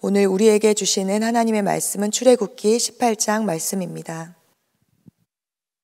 오늘 우리에게 주시는 하나님의 말씀은 출애굽기 18장 말씀입니다.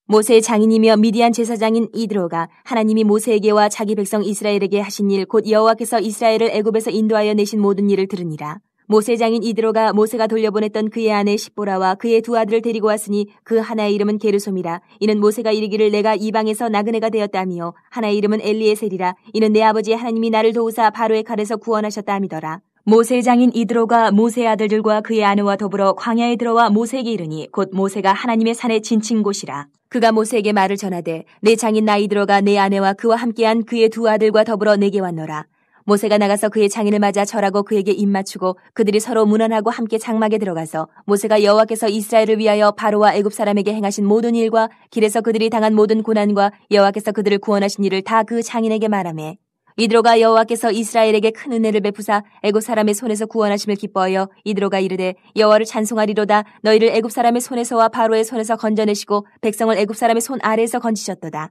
모세의 장인이며 미디안 제사장인 이드로가 하나님이 모세에게와 자기 백성 이스라엘에게 하신 일 곧 여호와께서 이스라엘을 애굽에서 인도하여 내신 모든 일을 들으니라. 모세 장인 이드로가 모세가 돌려보냈던 그의 아내 십보라와 그의 두 아들을 데리고 왔으니 그 하나의 이름은 게르솜이라 이는 모세가 이르기를 내가 이방에서 나그네가 되었다며 하나의 이름은 엘리에셀이라 이는 내 아버지 하나님이 나를 도우사 바로의 칼에서 구원하셨다하이더라 모세 장인 이드로가 모세 아들들과 그의 아내와 더불어 광야에 들어와 모세에게 이르니 곧 모세가 하나님의 산에 진친 곳이라. 그가 모세에게 말을 전하되 내 장인 나 이드로가 내 아내와 그와 함께한 그의 두 아들과 더불어 내게 왔노라. 모세가 나가서 그의 장인을 맞아 절하고 그에게 입맞추고 그들이 서로 문안하고 함께 장막에 들어가서 모세가 여호와께서 이스라엘을 위하여 바로와 애굽 사람에게 행하신 모든 일과 길에서 그들이 당한 모든 고난과 여호와께서 그들을 구원하신 일을 다 그 장인에게 말하며 이드로가 여호와께서 이스라엘에게 큰 은혜를 베푸사 애굽 사람의 손에서 구원하심을 기뻐하여 이드로가 이르되 여호와를 찬송하리로다 너희를 애굽 사람의 손에서와 바로의 손에서 건져내시고 백성을 애굽 사람의 손 아래에서 건지셨도다.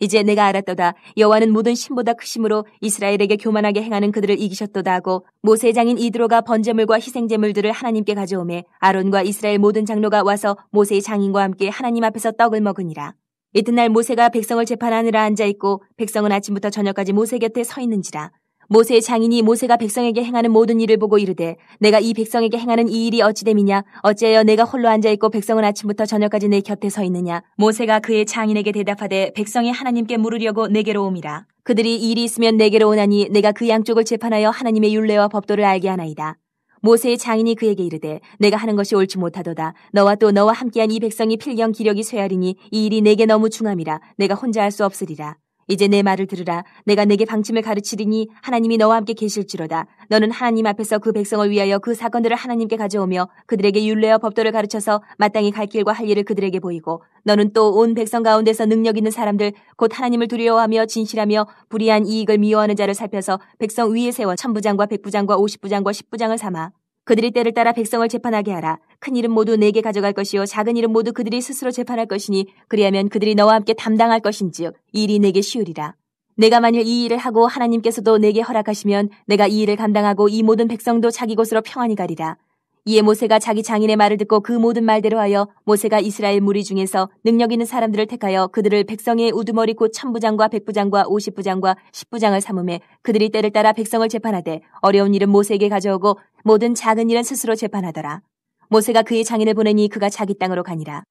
이제 내가 알았도다 여호와는 모든 신보다 크심으로 이스라엘에게 교만하게 행하는 그들을 이기셨도다 하고 모세 의 장인 이드로가 번제물과 희생 제물들을 하나님께 가져오매 아론과 이스라엘 모든 장로가 와서 모세의 장인과 함께 하나님 앞에서 떡을 먹으니라. 이튿날 모세가 백성을 재판하느라 앉아있고 백성은 아침부터 저녁까지 모세 곁에 서 있는지라. 모세의 장인이 모세가 백성에게 행하는 모든 일을 보고 이르되 내가 이 백성에게 행하는 이 일이 어찌됨이냐 어찌하여 내가 홀로 앉아 있고 백성은 아침부터 저녁까지 내 곁에 서 있느냐 모세가 그의 장인에게 대답하되 백성이 하나님께 물으려고 내게로 옵니다 그들이 일이 있으면 내게로 오나니 내가 그 양쪽을 재판하여 하나님의 율례와 법도를 알게 하나이다 모세의 장인이 그에게 이르되 내가 하는 것이 옳지 못하도다 너와 또 너와 함께한 이 백성이 필경 기력이 쇠하리니 이 일이 내게 너무 중함이라 내가 혼자 할 수 없으리라 이제 내 말을 들으라. 내가 내게 방침을 가르치리니 하나님이 너와 함께 계실지로다. 너는 하나님 앞에서 그 백성을 위하여 그 사건들을 하나님께 가져오며 그들에게 율례와 법도를 가르쳐서 마땅히 갈 길과 할 일을 그들에게 보이고 너는 또 온 백성 가운데서 능력 있는 사람들 곧 하나님을 두려워하며 진실하며 불의한 이익을 미워하는 자를 살펴서 백성 위에 세워 천부장과 백부장과 오십부장과 십부장을 삼아 그들이 때를 따라 백성을 재판하게 하라. 큰 일은 모두 내게 가져갈 것이요 작은 일은 모두 그들이 스스로 재판할 것이니 그리하면 그들이 너와 함께 담당할 것인즉 일이 내게 쉬우리라. 내가 만일 이 일을 하고 하나님께서도 내게 허락하시면 내가 이 일을 감당하고 이 모든 백성도 자기 곳으로 평안히 가리라. 이에 모세가 자기 장인의 말을 듣고 그 모든 말대로 하여 모세가 이스라엘 무리 중에서 능력 있는 사람들을 택하여 그들을 백성의 우두머리 곧 천부장과 백부장과 오십부장과 십부장을 삼음해 그들이 때를 따라 백성을 재판하되 어려운 일은 모세에게 가져오고 모든 작은 일은 스스로 재판하더라. 모세가 그의 장인을 보내니 그가 자기 땅으로 가니라.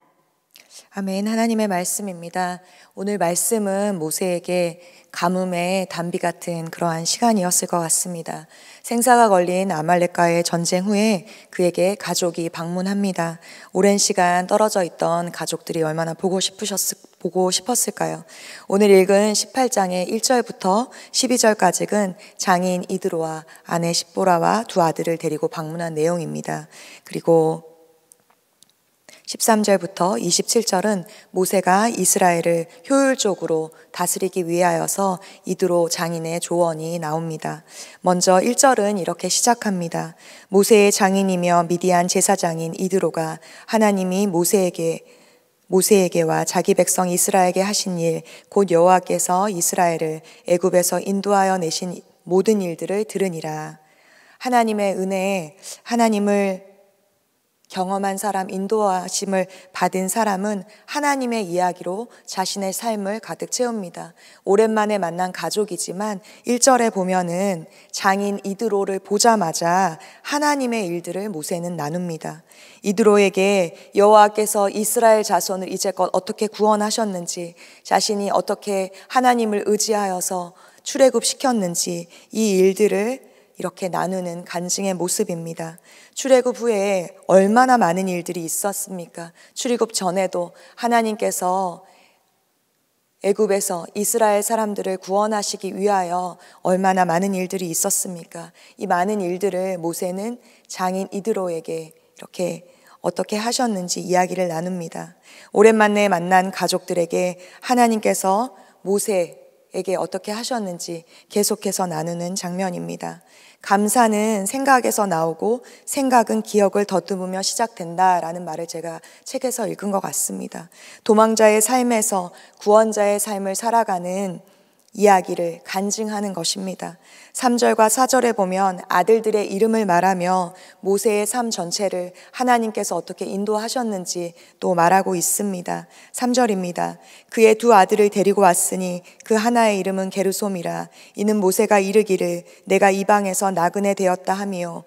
아멘. 하나님의 말씀입니다. 오늘 말씀은 모세에게 가뭄의 담비 같은 그러한 시간이었을 것 같습니다. 생사가 걸린 아말렉과의 전쟁 후에 그에게 가족이 방문합니다. 오랜 시간 떨어져 있던 가족들이 얼마나 보고 싶으셨을 보고 싶었을까요? 오늘 읽은 18장의 1절부터 12절까지는 장인 이드로와 아내 십보라와 두 아들을 데리고 방문한 내용입니다. 그리고 13절부터 27절은 모세가 이스라엘을 효율적으로 다스리기 위하여서 이드로 장인의 조언이 나옵니다. 먼저 1절은 이렇게 시작합니다. 모세의 장인이며 미디안 제사장인 이드로가 하나님이 모세에게 모세에게와 자기 백성 이스라엘에게 하신 일 곧 여호와께서 이스라엘을 애굽에서 인도하여 내신 모든 일들을 들으니라. 하나님의 은혜에 하나님을 경험한 사람, 인도하심을 받은 사람은 하나님의 이야기로 자신의 삶을 가득 채웁니다. 오랜만에 만난 가족이지만 1절에 보면은 장인 이드로를 보자마자 하나님의 일들을 모세는 나눕니다. 이드로에게 여호와께서 이스라엘 자손을 이제껏 어떻게 구원하셨는지 자신이 어떻게 하나님을 의지하여서 출애굽시켰는지 이 일들을 이렇게 나누는 간증의 모습입니다. 출애굽 후에 얼마나 많은 일들이 있었습니까? 출애굽 전에도 하나님께서 애굽에서 이스라엘 사람들을 구원하시기 위하여 얼마나 많은 일들이 있었습니까? 이 많은 일들을 모세는 장인 이드로에게 이렇게 어떻게 하셨는지 이야기를 나눕니다. 오랜만에 만난 가족들에게 하나님께서 모세 에게 어떻게 하셨는지 계속해서 나누는 장면입니다. 감사는 생각에서 나오고 생각은 기억을 더듬으며 시작된다라는 말을 제가 책에서 읽은 것 같습니다. 도망자의 삶에서 구원자의 삶을 살아가는 이야기를 간증하는 것입니다. 3절과 4절에 보면 아들들의 이름을 말하며 모세의 삶 전체를 하나님께서 어떻게 인도하셨는지 또 말하고 있습니다. 3절입니다. 그의 두 아들을 데리고 왔으니 그 하나의 이름은 게르솜이라 이는 모세가 이르기를 내가 이방에서 나그네 되었다 하며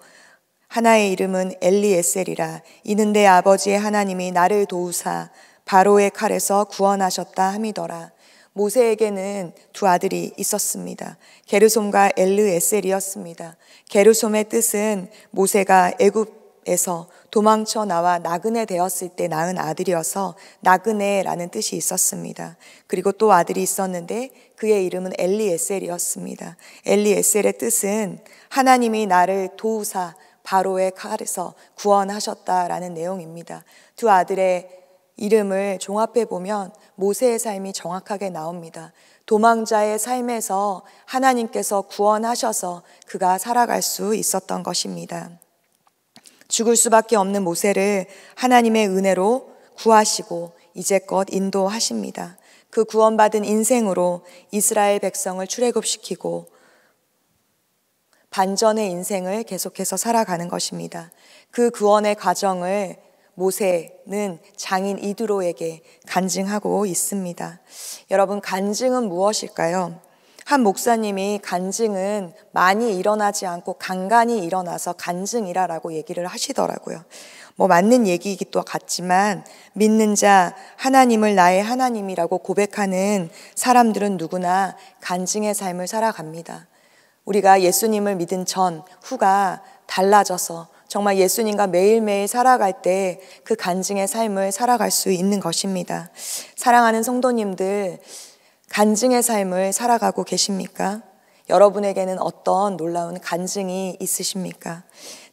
하나의 이름은 엘리에셀이라 이는 내 아버지의 하나님이 나를 도우사 바로의 칼에서 구원하셨다 함이더라. 모세에게는 두 아들이 있었습니다. 게르솜과 엘르에셀이었습니다. 게르솜의 뜻은 모세가 애굽에서 도망쳐 나와 나그네 되었을 때 낳은 아들이어서 나그네라는 뜻이 있었습니다. 그리고 또 아들이 있었는데 그의 이름은 엘리에셀이었습니다. 엘리에셀의 뜻은 하나님이 나를 도우사 바로의 칼에서 구원하셨다라는 내용입니다. 두 아들의 이름을 종합해 보면 모세의 삶이 정확하게 나옵니다. 도망자의 삶에서 하나님께서 구원하셔서 그가 살아갈 수 있었던 것입니다. 죽을 수밖에 없는 모세를 하나님의 은혜로 구하시고 이제껏 인도하십니다. 그 구원받은 인생으로 이스라엘 백성을 출애굽시키고 반전의 인생을 계속해서 살아가는 것입니다. 그 구원의 과정을 모세는 장인 이두로에게 간증하고 있습니다. 여러분, 간증은 무엇일까요? 한 목사님이 간증은 많이 일어나지 않고 간간히 일어나서 간증이라라고 얘기를 하시더라고요. 뭐 맞는 얘기이기도 같지만 믿는 자 하나님을 나의 하나님이라고 고백하는 사람들은 누구나 간증의 삶을 살아갑니다. 우리가 예수님을 믿은 전 후가 달라져서 정말 예수님과 매일매일 살아갈 때 그 간증의 삶을 살아갈 수 있는 것입니다. 사랑하는 성도님들, 간증의 삶을 살아가고 계십니까? 여러분에게는 어떤 놀라운 간증이 있으십니까?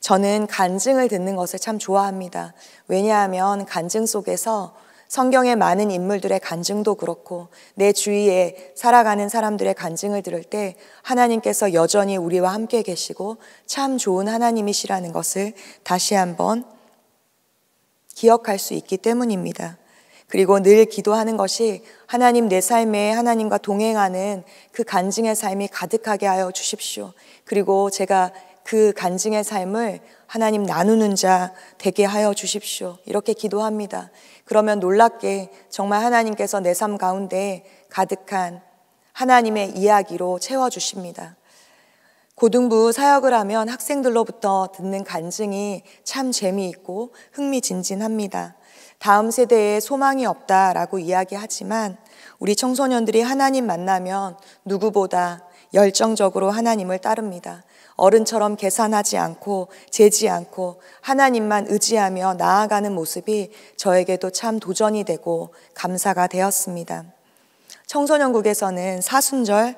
저는 간증을 듣는 것을 참 좋아합니다. 왜냐하면 간증 속에서 성경의 많은 인물들의 간증도 그렇고 내 주위에 살아가는 사람들의 간증을 들을 때 하나님께서 여전히 우리와 함께 계시고 참 좋은 하나님이시라는 것을 다시 한번 기억할 수 있기 때문입니다. 그리고 늘 기도하는 것이 하나님 내 삶에 하나님과 동행하는 그 간증의 삶이 가득하게 하여 주십시오. 그리고 제가 그 간증의 삶을 하나님 나누는 자 되게 하여 주십시오. 이렇게 기도합니다. 그러면 놀랍게 정말 하나님께서 내 삶 가운데 가득한 하나님의 이야기로 채워주십니다. 고등부 사역을 하면 학생들로부터 듣는 간증이 참 재미있고 흥미진진합니다. 다음 세대에 소망이 없다라고 이야기하지만 우리 청소년들이 하나님 만나면 누구보다 열정적으로 하나님을 따릅니다. 어른처럼 계산하지 않고 재지 않고 하나님만 의지하며 나아가는 모습이 저에게도 참 도전이 되고 감사가 되었습니다. 청소년국에서는 사순절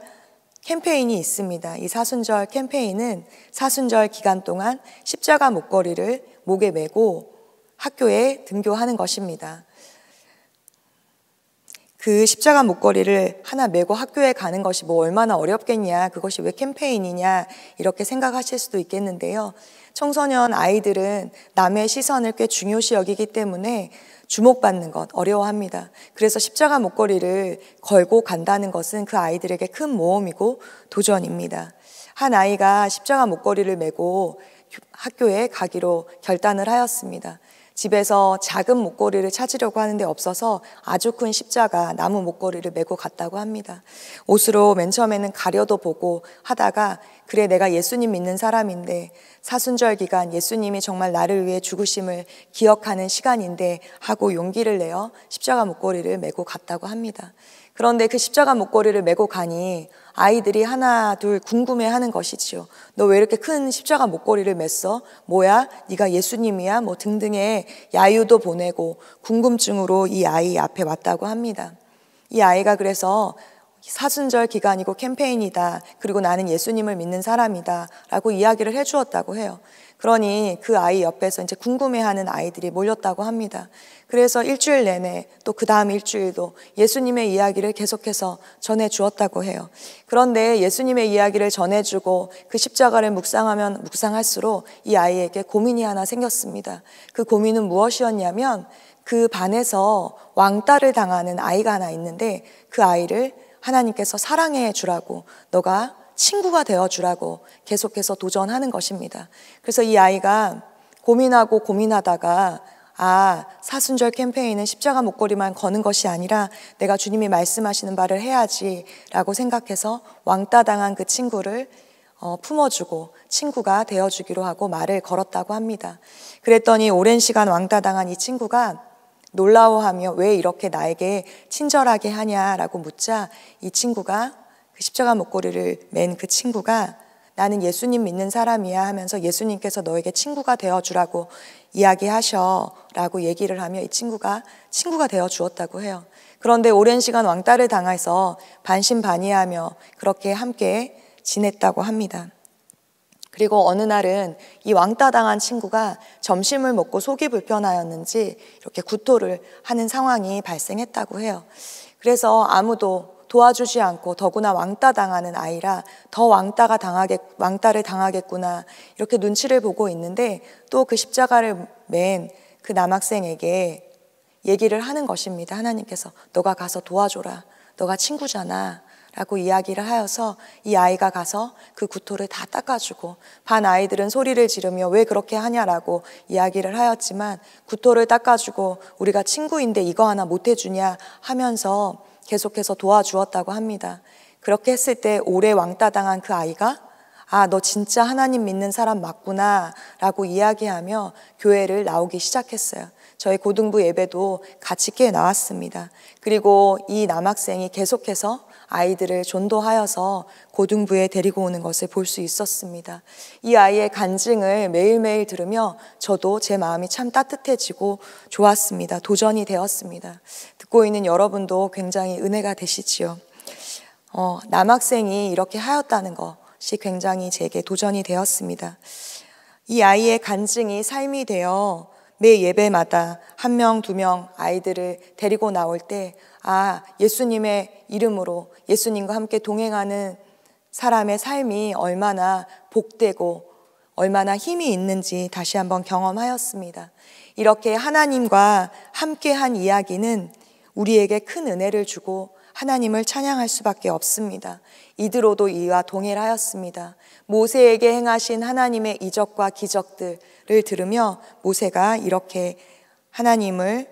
캠페인이 있습니다. 이 사순절 캠페인은 사순절 기간 동안 십자가 목걸이를 목에 메고 학교에 등교하는 것입니다. 그 십자가 목걸이를 하나 메고 학교에 가는 것이 뭐 얼마나 어렵겠냐, 그것이 왜 캠페인이냐, 이렇게 생각하실 수도 있겠는데요. 청소년 아이들은 남의 시선을 꽤 중요시 여기기 때문에 주목받는 것 어려워합니다. 그래서 십자가 목걸이를 걸고 간다는 것은 그 아이들에게 큰 모험이고 도전입니다. 한 아이가 십자가 목걸이를 메고 학교에 가기로 결단을 하였습니다. 집에서 작은 목걸이를 찾으려고 하는데 없어서 아주 큰 십자가 나무 목걸이를 메고 갔다고 합니다. 옷으로 맨 처음에는 가려도 보고 하다가 그래 내가 예수님 믿는 사람인데 사순절 기간 예수님이 정말 나를 위해 죽으심을 기억하는 시간인데 하고 용기를 내어 십자가 목걸이를 메고 갔다고 합니다. 그런데 그 십자가 목걸이를 메고 가니 아이들이 하나 둘 궁금해하는 것이지요. 너 왜 이렇게 큰 십자가 목걸이를 맸어? 뭐야? 네가 예수님이야? 뭐 등등의 야유도 보내고 궁금증으로 이 아이 앞에 왔다고 합니다. 이 아이가 그래서 사순절 기간이고 캠페인이다. 그리고 나는 예수님을 믿는 사람이다. 라고 이야기를 해주었다고 해요. 그러니 그 아이 옆에서 이제 궁금해하는 아이들이 몰렸다고 합니다. 그래서 일주일 내내 또 그 다음 일주일도 예수님의 이야기를 계속해서 전해 주었다고 해요. 그런데 예수님의 이야기를 전해주고 그 십자가를 묵상하면 묵상할수록 이 아이에게 고민이 하나 생겼습니다. 그 고민은 무엇이었냐면 그 반에서 왕따를 당하는 아이가 하나 있는데 그 아이를 하나님께서 사랑해 주라고 너가 친구가 되어 주라고 계속해서 도전하는 것입니다. 그래서 이 아이가 고민하고 고민하다가 아, 사순절 캠페인은 십자가 목걸이만 거는 것이 아니라 내가 주님이 말씀하시는 바를 해야지라고 생각해서 왕따당한 그 친구를 어, 품어주고 친구가 되어주기로 하고 말을 걸었다고 합니다. 그랬더니 오랜 시간 왕따당한 이 친구가 놀라워하며 왜 이렇게 나에게 친절하게 하냐라고 묻자 이 친구가 그 십자가 목걸이를 맨 그 친구가 나는 예수님 믿는 사람이야 하면서 예수님께서 너에게 친구가 되어 주라고 이야기하셔라고 얘기를 하며 이 친구가 친구가 되어 주었다고 해요. 그런데 오랜 시간 왕따를 당해서 반신반의하며 그렇게 함께 지냈다고 합니다. 그리고 어느 날은 이 왕따 당한 친구가 점심을 먹고 속이 불편하였는지 이렇게 구토를 하는 상황이 발생했다고 해요. 그래서 아무도 도와주지 않고 더구나 왕따 당하는 아이라 더 왕따가 당하겠, 왕따를 당하겠구나 이렇게 눈치를 보고 있는데 또 그 십자가를 맨 그 남학생에게 얘기를 하는 것입니다. 하나님께서 너가 가서 도와줘라. 너가 친구잖아. 라고 이야기를 하여서 이 아이가 가서 그 구토를 다 닦아주고 반 아이들은 소리를 지르며 왜 그렇게 하냐라고 이야기를 하였지만 구토를 닦아주고 우리가 친구인데 이거 하나 못해주냐 하면서 계속해서 도와주었다고 합니다. 그렇게 했을 때 오래 왕따당한 그 아이가 아, 너 진짜 하나님 믿는 사람 맞구나 라고 이야기하며 교회를 나오기 시작했어요. 저희 고등부 예배도 같이 꽤 나왔습니다. 그리고 이 남학생이 계속해서 아이들을 존도하여서 고등부에 데리고 오는 것을 볼 수 있었습니다. 이 아이의 간증을 매일매일 들으며 저도 제 마음이 참 따뜻해지고 좋았습니다. 도전이 되었습니다. 듣고 있는 여러분도 굉장히 은혜가 되시지요. 어, 남학생이 이렇게 하였다는 것이 굉장히 제게 도전이 되었습니다. 이 아이의 간증이 삶이 되어 매 예배마다 한 명, 두 명 아이들을 데리고 나올 때 아, 예수님의 이름으로 예수님과 함께 동행하는 사람의 삶이 얼마나 복되고 얼마나 힘이 있는지 다시 한번 경험하였습니다. 이렇게 하나님과 함께 한 이야기는 우리에게 큰 은혜를 주고 하나님을 찬양할 수밖에 없습니다. 이드로도 이와 동일하였습니다. 모세에게 행하신 하나님의 이적과 기적들을 들으며 모세가 이렇게 하나님을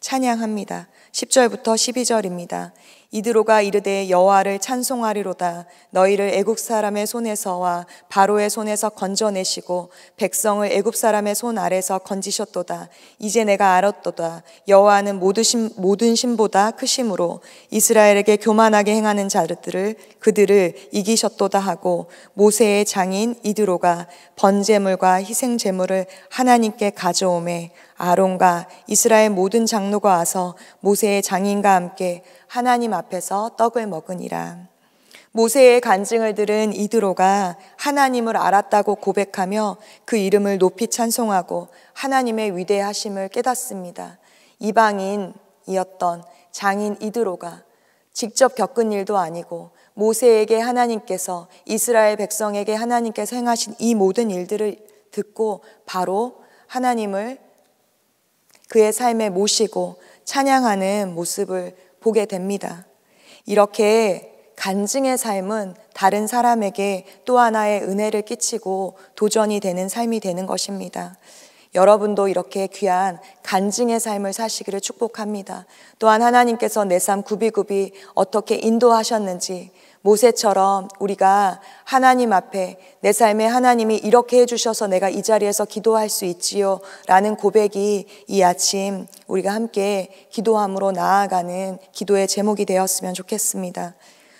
찬양합니다. 10절부터 12절입니다. 이드로가 이르되 여호와를 찬송하리로다 너희를 애굽 사람의 손에서와 바로의 손에서 건져내시고 백성을 애굽 사람의 손 아래서 건지셨도다 이제 내가 알았도다 여호와는 모든 신보다 크심으로 이스라엘에게 교만하게 행하는 자들을 그들을 이기셨도다 하고 모세의 장인 이드로가 번제물과 희생 제물을 하나님께 가져오매 아론과 이스라엘 모든 장로가 와서 모세의 장인과 함께 하나님 앞에서 떡을 먹으니라. 모세의 간증을 들은 이드로가 하나님을 알았다고 고백하며 그 이름을 높이 찬송하고 하나님의 위대하심을 깨닫습니다. 이방인이었던 장인 이드로가 직접 겪은 일도 아니고 모세에게 하나님께서 이스라엘 백성에게 하나님께서 행하신 이 모든 일들을 듣고 바로 하나님을 그의 삶에 모시고 찬양하는 모습을 보게 됩니다. 이렇게 간증의 삶은 다른 사람에게 또 하나의 은혜를 끼치고 도전이 되는 삶이 되는 것입니다. 여러분도 이렇게 귀한 간증의 삶을 사시기를 축복합니다. 또한 하나님께서 내 삶 구비구비 어떻게 인도하셨는지 모세처럼 우리가 하나님 앞에 내 삶에 하나님이 이렇게 해주셔서 내가 이 자리에서 기도할 수 있지요. 라는 고백이 이 아침 우리가 함께 기도함으로 나아가는 기도의 제목이 되었으면 좋겠습니다.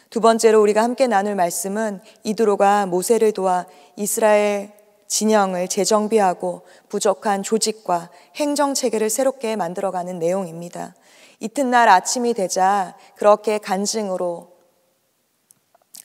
두 번째로 우리가 함께 나눌 말씀은 이드로가 모세를 도와 이스라엘 진영을 재정비하고 부족한 조직과 행정 체계를 새롭게 만들어가는 내용입니다. 이튿날 아침이 되자 그렇게 간증으로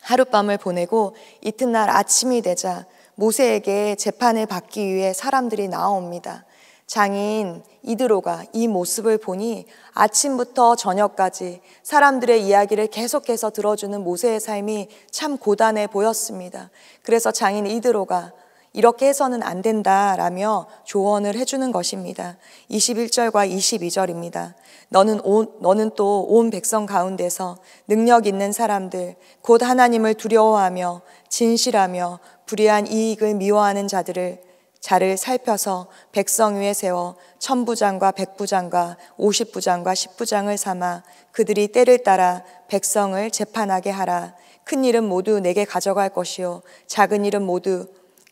하룻밤을 보내고 이튿날 아침이 되자 모세에게 재판을 받기 위해 사람들이 나옵니다. 장인 이드로가 이 모습을 보니 아침부터 저녁까지 사람들의 이야기를 계속해서 들어주는 모세의 삶이 참 고단해 보였습니다. 그래서 장인 이드로가 이렇게 해서는 안 된다라며 조언을 해주는 것입니다. 21절과 22절입니다. 너는, 온, 너는 또 온 백성 가운데서 능력 있는 사람들, 곧 하나님을 두려워하며 진실하며 불의한 이익을 미워하는 자들을 자를 살펴서 백성 위에 세워 천부장과 백부장과 오십부장과 십부장을 삼아 그들이 때를 따라 백성을 재판하게 하라. 큰 일은 모두 내게 가져갈 것이요. 작은 일은 모두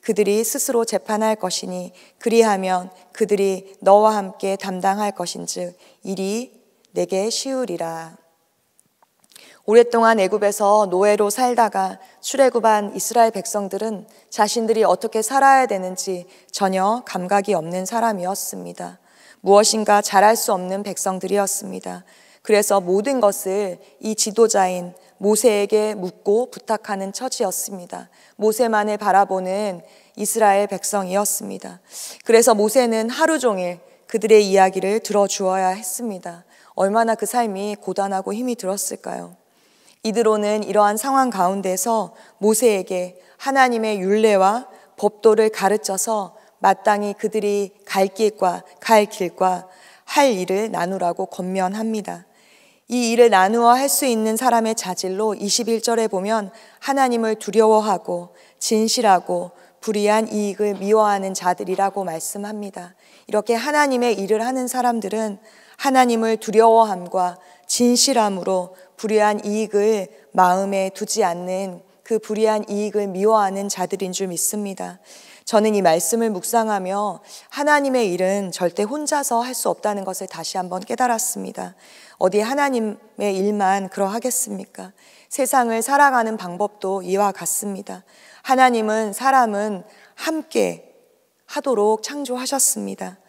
그들이 스스로 재판할 것이니 그리하면 그들이 너와 함께 담당할 것인즉 일이 내게 쉬우리라. 오랫동안 애굽에서 노예로 살다가 출애굽한 이스라엘 백성들은 자신들이 어떻게 살아야 되는지 전혀 감각이 없는 사람이었습니다. 무엇인가 잘할 수 없는 백성들이었습니다. 그래서 모든 것을 이 지도자인 모세에게 묻고 부탁하는 처지였습니다. 모세만을 바라보는 이스라엘 백성이었습니다. 그래서 모세는 하루 종일 그들의 이야기를 들어주어야 했습니다. 얼마나 그 삶이 고단하고 힘이 들었을까요? 이드로는 이러한 상황 가운데서 모세에게 하나님의 윤례와 법도를 가르쳐서 마땅히 그들이 갈 길과 갈 길과 할 일을 나누라고 권면합니다. 이 일을 나누어 할 수 있는 사람의 자질로 21절에 보면 하나님을 두려워하고 진실하고 불의한 이익을 미워하는 자들이라고 말씀합니다. 이렇게 하나님의 일을 하는 사람들은 하나님을 두려워함과 진실함으로 불의한 이익을 마음에 두지 않는 그 불의한 이익을 미워하는 자들인 줄 믿습니다. 저는 이 말씀을 묵상하며 하나님의 일은 절대 혼자서 할 수 없다는 것을 다시 한번 깨달았습니다. 어디 하나님의 일만 그러하겠습니까? 세상을 살아가는 방법도 이와 같습니다. 하나님은 사람은 함께 하도록 창조하셨습니다.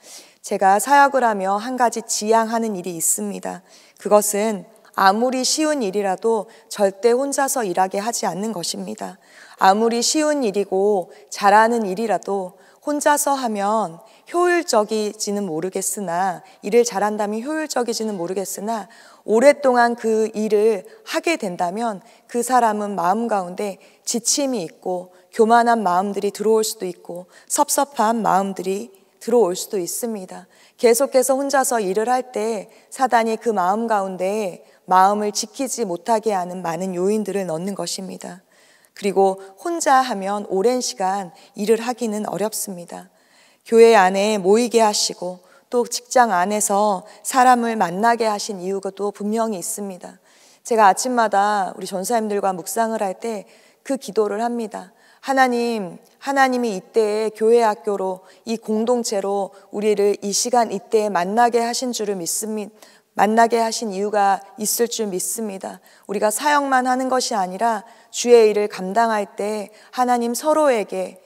제가 사역을 하며 한 가지 지양하는 일이 있습니다. 그것은 아무리 쉬운 일이라도 절대 혼자서 일하게 하지 않는 것입니다. 아무리 쉬운 일이고 잘하는 일이라도 혼자서 하면 효율적이지는 모르겠으나 일을 잘한다면 효율적이지는 모르겠으나 오랫동안 그 일을 하게 된다면 그 사람은 마음 가운데 지침이 있고 교만한 마음들이 들어올 수도 있고 섭섭한 마음들이 들어올 수도 있습니다. 계속해서 혼자서 일을 할 때 사단이 그 마음 가운데 마음을 지키지 못하게 하는 많은 요인들을 넣는 것입니다. 그리고 혼자 하면 오랜 시간 일을 하기는 어렵습니다. 교회 안에 모이게 하시고 또 직장 안에서 사람을 만나게 하신 이유가 또 분명히 있습니다. 제가 아침마다 우리 전사님들과 묵상을 할 때 그 기도를 합니다. 하나님, 하나님이 이때에 교회 학교로 이 공동체로 우리를 이 시간 이때에 만나게 하신 줄을 믿습니다. 만나게 하신 이유가 있을 줄 믿습니다. 우리가 사역만 하는 것이 아니라 주의 일을 감당할 때 하나님 서로에게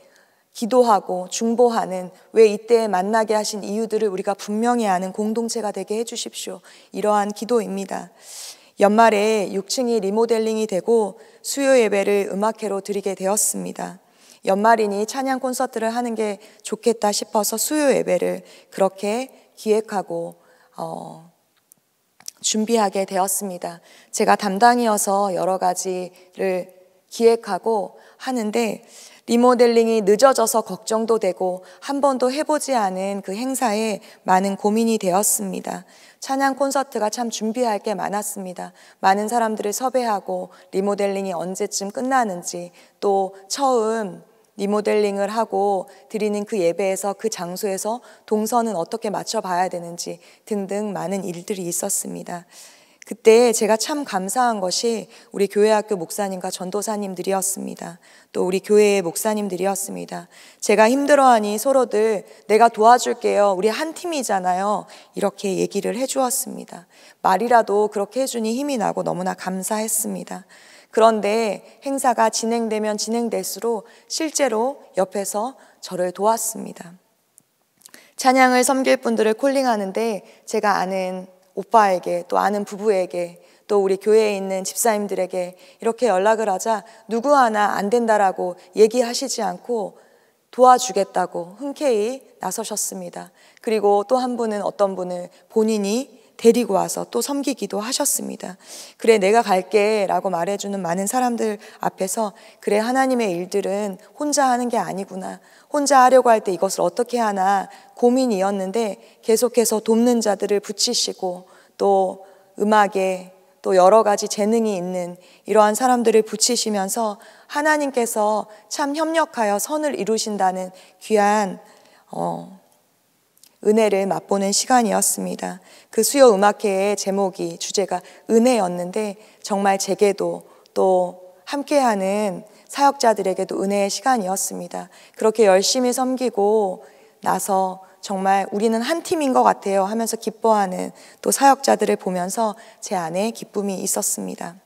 기도하고 중보하는 왜 이때에 만나게 하신 이유들을 우리가 분명히 아는 공동체가 되게 해주십시오. 이러한 기도입니다. 연말에 6층이 리모델링이 되고 수요 예배를 음악회로 드리게 되었습니다. 연말이니 찬양 콘서트를 하는 게 좋겠다 싶어서 수요 예배를 그렇게 기획하고 어, 준비하게 되었습니다. 제가 담당이어서 여러 가지를 기획하고 하는데 리모델링이 늦어져서 걱정도 되고 한 번도 해보지 않은 그 행사에 많은 고민이 되었습니다. 찬양 콘서트가 참 준비할 게 많았습니다. 많은 사람들을 섭외하고 리모델링이 언제쯤 끝나는지 또 처음 리모델링을 하고 드리는 그 예배에서 그 장소에서 동선은 어떻게 맞춰봐야 되는지 등등 많은 일들이 있었습니다. 그때 제가 참 감사한 것이 우리 교회 학교 목사님과 전도사님들이었습니다. 또 우리 교회의 목사님들이었습니다. 제가 힘들어하니 서로들 내가 도와줄게요. 우리 한 팀이잖아요. 이렇게 얘기를 해주었습니다. 말이라도 그렇게 해주니 힘이 나고 너무나 감사했습니다. 그런데 행사가 진행되면 진행될수록 실제로 옆에서 저를 도왔습니다. 찬양을 섬길 분들을 콜링하는데 제가 아는 오빠에게 또 아는 부부에게 또 우리 교회에 있는 집사님들에게 이렇게 연락을 하자 누구 하나 안 된다라고 얘기하시지 않고 도와주겠다고 흔쾌히 나서셨습니다. 그리고 또 한 분은 어떤 분을 본인이 데리고 와서 또 섬기기도 하셨습니다. 그래, 내가 갈게 라고 말해주는 많은 사람들 앞에서 그래, 하나님의 일들은 혼자 하는 게 아니구나. 혼자 하려고 할 때 이것을 어떻게 하나 고민이었는데 계속해서 돕는 자들을 붙이시고 또 음악에 또 여러 가지 재능이 있는 이러한 사람들을 붙이시면서 하나님께서 참 협력하여 선을 이루신다는 귀한 어, 은혜를 맛보는 시간이었습니다. 그 수요 음악회의 제목이 주제가 은혜였는데 정말 제게도 또 함께하는 사역자들에게도 은혜의 시간이었습니다. 그렇게 열심히 섬기고 나서 정말 우리는 한 팀인 것 같아요 하면서 기뻐하는 또 사역자들을 보면서 제 안에 기쁨이 있었습니다.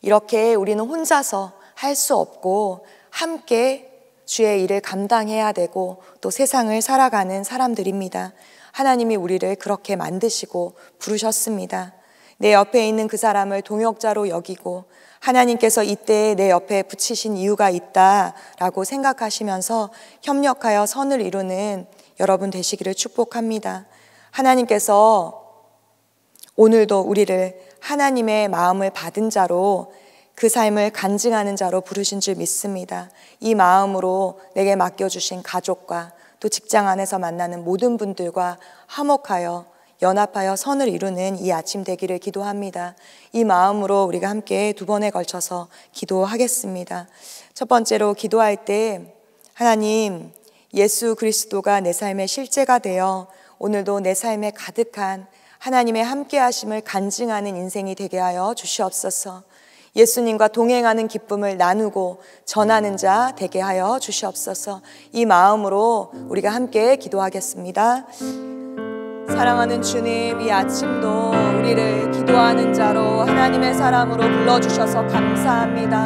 이렇게 우리는 혼자서 할 수 없고 함께 주의 일을 감당해야 되고 또 세상을 살아가는 사람들입니다. 하나님이 우리를 그렇게 만드시고 부르셨습니다. 내 옆에 있는 그 사람을 동역자로 여기고 하나님께서 이때 내 옆에 붙이신 이유가 있다라고 생각하시면서 협력하여 선을 이루는 여러분 되시기를 축복합니다. 하나님께서 오늘도 우리를 하나님의 마음을 받은 자로 그 삶을 간증하는 자로 부르신 줄 믿습니다. 이 마음으로 내게 맡겨주신 가족과 또 직장 안에서 만나는 모든 분들과 화목하여 연합하여 선을 이루는 이 아침 되기를 기도합니다. 이 마음으로 우리가 함께 두 번에 걸쳐서 기도하겠습니다. 첫 번째로 기도할 때 하나님 예수 그리스도가 내 삶의 실제가 되어 오늘도 내 삶에 가득한 하나님의 함께 하심을 간증하는 인생이 되게 하여 주시옵소서. 예수님과 동행하는 기쁨을 나누고 전하는 자 되게 하여 주시옵소서. 이 마음으로 우리가 함께 기도하겠습니다. 사랑하는 주님, 이 아침도 우리를 기도하는 자로 하나님의 사람으로 불러주셔서 감사합니다.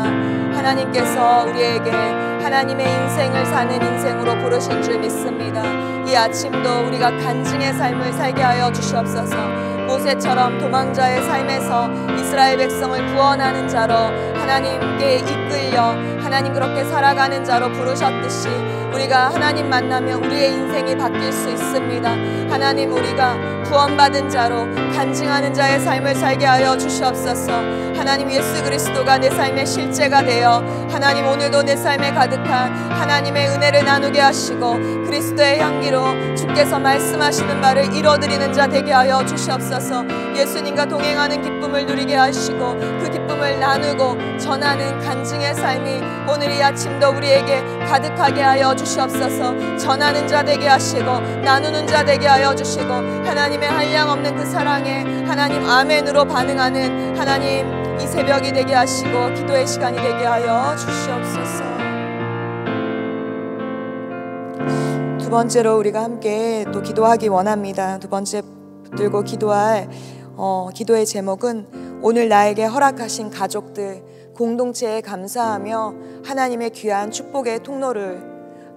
하나님께서 우리에게 하나님의 인생을 사는 인생으로 부르신 줄 믿습니다. 이 아침도 우리가 간증의 삶을 살게 하여 주시옵소서. 모세처럼 도망자의 삶에서 이스라엘 백성을 구원하는 자로 하나님께 이끌려 하나님 그렇게 살아가는 자로 부르셨듯이 우리가 하나님 만나면 우리의 인생이 바뀔 수 있습니다. 하나님 우리가 구원받은 자로 간증하는 자의 삶을 살게 하여 주시옵소서. 하나님 예수 그리스도가 내 삶의 실제가 되어 하나님 오늘도 내 삶에 가득한 하나님의 은혜를 나누게 하시고 그리스도의 향기로 주께서 말씀하시는 말을 이뤄드리는 자 되게 하여 주시옵소서 예수님과 동행하는 기쁨을 누리게 하시고 그 기쁨을 나누고 전하는 간증의 삶이 오늘 이 아침도 우리에게 가득하게 하여 주시옵소서 전하는 자 되게 하시고 나누는 자 되게 하여 주시고 하나님의 한량 없는 그 사랑에 하나님 아멘으로 반응하는 하나님 이 새벽이 되게 하시고 기도의 시간이 되게 하여 주시옵소서. 번째로 우리가 함께 또 기도하기 원합니다. 두 번째 들고 기도할 어, 기도의 제목은 오늘 나에게 허락하신 가족들 공동체에 감사하며 하나님의 귀한 축복의 통로를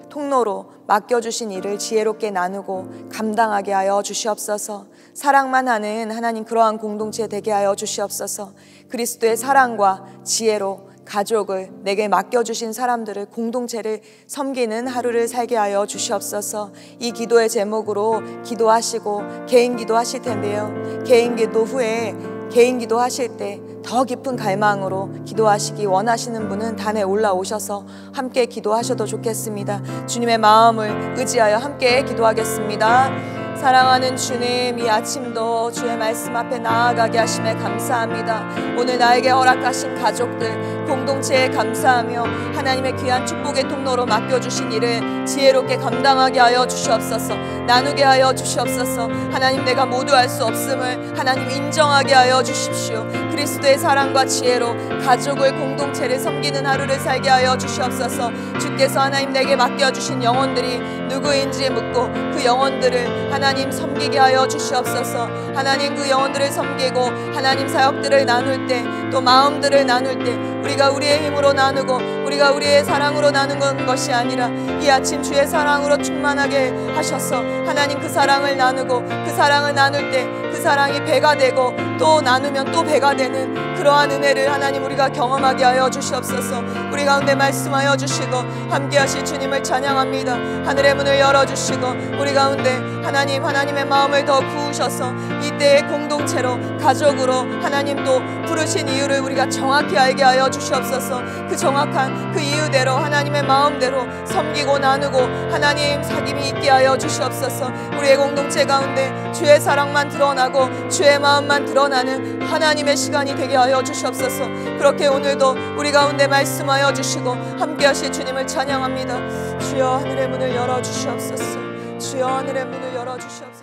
통로로 맡겨주신 일을 지혜롭게 나누고 감당하게 하여 주시옵소서. 사랑만 하는 하나님 그러한 공동체 되게 하여 주시옵소서. 그리스도의 사랑과 지혜로 가족을 내게 맡겨주신 사람들을 공동체를 섬기는 하루를 살게 하여 주시옵소서 이 기도의 제목으로 기도하시고 개인 기도하실 텐데요 개인 기도 후에 개인 기도하실 때 더 깊은 갈망으로 기도하시기 원하시는 분은 단에 올라오셔서 함께 기도하셔도 좋겠습니다 주님의 마음을 의지하여 함께 기도하겠습니다 사랑하는 주님, 이 아침도 주의 말씀 앞에 나아가게 하심에 감사합니다. 오늘 나에게 허락하신 가족들, 공동체에 감사하며 하나님의 귀한 축복의 통로로 맡겨주신 일을 지혜롭게 감당하게 하여 주시옵소서, 나누게 하여 주시옵소서, 하나님 내가 모두 알수 없음을 하나님 인정하게 하여 주십시오. 그리스도의 사랑과 지혜로 가족의 공동체를 섬기는 하루를 살게 하여 주시옵소서 주께서 하나님 내게 맡겨주신 영혼들이 누구인지 묻고 그 영혼들을 하나님 섬기게 하여 주시옵소서 하나님 그 영혼들을 섬기고 하나님 사역들을 나눌 때 또 마음들을 나눌 때 우리가 우리의 힘으로 나누고 우리가 우리의 사랑으로 나눈 것이 아니라 이 아침 주의 사랑으로 충만하게 하셔서 하나님 그 사랑을 나누고 그 사랑을 나눌 때 그 사랑이 배가 되고 또 나누면 또 배가 되는 그러한 은혜를 하나님 우리가 경험하게 하여 주시옵소서 우리 가운데 말씀하여 주시고 함께하실 주님을 찬양합니다 하늘의 문을 열어주시고 우리 가운데 하나님 하나님의 마음을 더 부으셔서 이때의 공동체로 가족으로 하나님도 부르신 이유를 우리가 정확히 알게 하여 주시옵소서 그 정확한 그 이유대로 하나님의 마음대로 섬기고 나누고 하나님 사귐이 있게 하여 주시옵소서 우리의 공동체 가운데 주의 사랑만 드러나고 주의 마음만 드러나는 하나님의 시간이 되게 하여 역사하여 주시옵소서 그렇게 오늘도 우리 가운데 말씀하여 주시고 함께 하실 주님을 찬양합니다 주여 하늘의 문을 열어 주시옵소서 주여 하늘의 문을 열어 주시옵소서